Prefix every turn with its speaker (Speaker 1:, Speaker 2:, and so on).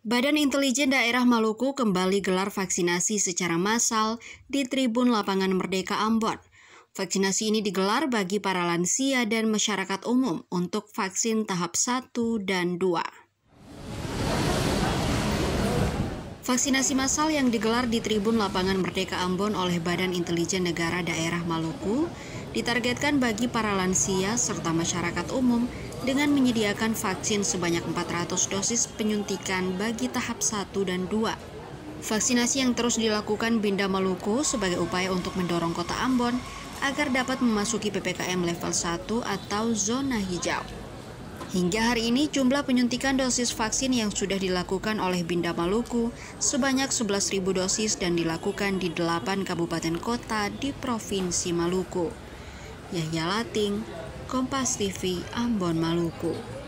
Speaker 1: Badan Intelijen Daerah Maluku kembali gelar vaksinasi secara massal di Tribun Lapangan Merdeka Ambon. Vaksinasi ini digelar bagi para lansia dan masyarakat umum untuk vaksin tahap 1 dan 2. Vaksinasi massal yang digelar di Tribun Lapangan Merdeka Ambon oleh Badan Intelijen Negara Daerah Maluku ditargetkan bagi para lansia serta masyarakat umum dengan menyediakan vaksin sebanyak 400 dosis penyuntikan bagi tahap 1 dan 2. Vaksinasi yang terus dilakukan Binda Maluku sebagai upaya untuk mendorong kota Ambon agar dapat memasuki PPKM level 1 atau zona hijau. Hingga hari ini jumlah penyuntikan dosis vaksin yang sudah dilakukan oleh Binda Maluku sebanyak 11.000 dosis dan dilakukan di 8 kabupaten kota di Provinsi Maluku. Yahya Lating, Kompas TV, Ambon, Maluku.